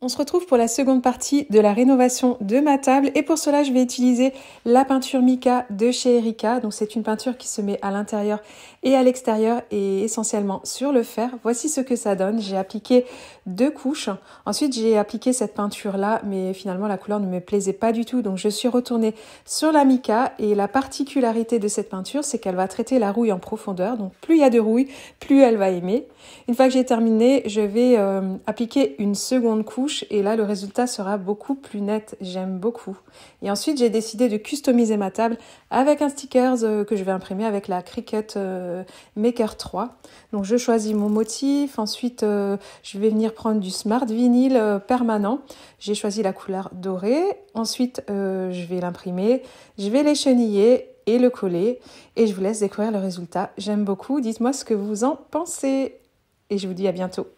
On se retrouve pour la seconde partie de la rénovation de ma table et pour cela je vais utiliser la peinture Mika de chez Erika. Donc c'est une peinture qui se met à l'intérieur et à l'extérieur et essentiellement sur le fer. Voici ce que ça donne. J'ai appliqué deux couches. Ensuite j'ai appliqué cette peinture là mais finalement la couleur ne me plaisait pas du tout. Donc je suis retournée sur la Mika. et la particularité de cette peinture c'est qu'elle va traiter la rouille en profondeur. Donc plus il y a de rouille, plus elle va aimer. Une fois que j'ai terminé, je vais euh, appliquer une seconde couche et là le résultat sera beaucoup plus net. J'aime beaucoup. Et ensuite j'ai décidé de customiser ma table avec un stickers euh, que je vais imprimer avec la Cricut euh, Maker 3. Donc je choisis mon motif. Ensuite euh, je vais venir prendre du smart vinyle permanent. J'ai choisi la couleur dorée. Ensuite je vais l'imprimer. Je vais l'écheniller et le coller. Et je vous laisse découvrir le résultat. J'aime beaucoup. Dites-moi ce que vous en pensez. Et je vous dis à bientôt.